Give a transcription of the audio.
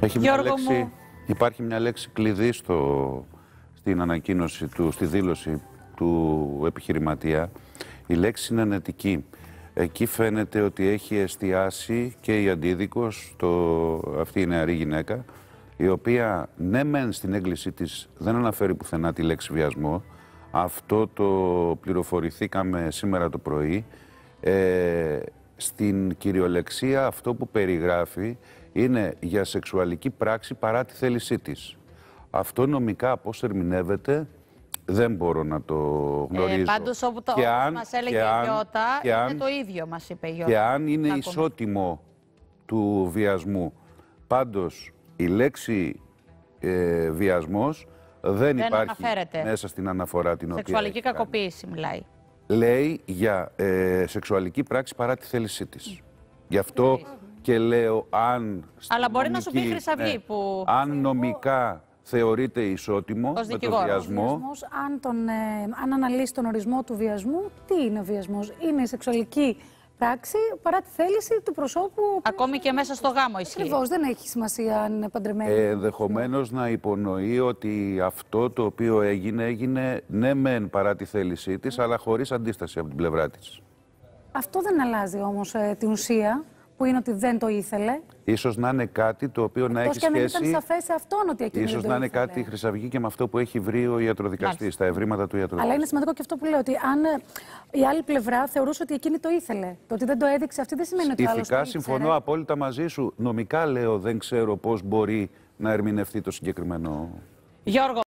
Έχει λέξη, μου... Υπάρχει μια λέξη κλειδί στο, στην ανακοίνωση του, στη δήλωση του επιχειρηματία. Η λέξη είναι Εκεί φαίνεται ότι έχει εστιάσει και η αντίδικος, το, αυτή η νεαρή γυναίκα, η οποία ναι μεν στην έγκλησή της δεν αναφέρει πουθενά τη λέξη βιασμό, αυτό το πληροφορηθήκαμε σήμερα το πρωί, ε, στην κυριολεξία αυτό που περιγράφει είναι για σεξουαλική πράξη παρά τη θέλησή της. Αυτό νομικά πώς ερμηνεύεται δεν μπορώ να το ε, γνωρίζω. Ε, πάντως όπου το, και αν, μας έλεγε και η Ιώτα, είναι το ίδιο μας είπε η Ιώτα. Και αν είναι ισότιμο του βιασμού. Πάντως η λέξη ε, βιασμός δεν, υπάρχει μέσα στην αναφορά την Σεξουαλική οποία Σεξουαλική κακοποίηση μιλάει λέει για ε, σεξουαλική πράξη παρά τη θέλησή της. Γι' αυτό ναι. και λέω αν... Αλλά μπορεί να σου πει η ναι, που... Αν νομικά θεωρείται ισότιμο με τον βιασμό. Ε, αν, αναλύσει τον ορισμό του βιασμού, τι είναι ο βιασμός. Είναι η σεξουαλική πράξη παρά τη θέληση του προσώπου. Ακόμη και μέσα στο γάμο ισχύει. Ακριβώς, δεν έχει σημασία αν είναι παντρεμένη. Ενδεχομένως να υπονοεί ότι αυτό το οποίο έγινε, έγινε ναι, μεν παρά τη θέλησή της, αλλά χωρίς αντίσταση από την πλευρά της. Αυτό δεν αλλάζει όμως ε, την ουσία που είναι ότι δεν το ήθελε. σω να είναι κάτι το οποίο να έχει σχέση... σχέση. Και να ήταν σαφές σε αυτόν ότι εκείνη σω να είναι κάτι η Χρυσαυγή και με αυτό που έχει βρει ο ιατροδικαστής, τα ευρήματα του ιατροδικαστή. Αλλά είναι σημαντικό και αυτό που λέω, ότι αν ε, η άλλη πλευρά θεωρούσε ότι εκείνη το ήθελε. Το ότι δεν το έδειξε αυτή δεν σημαίνει ότι. Ηθικά συμφωνώ απόλυτα μαζί σου. Νομικά λέω δεν ξέρω πώς μπορεί να ερμηνευτεί το συγκεκριμένο. Γιώργο.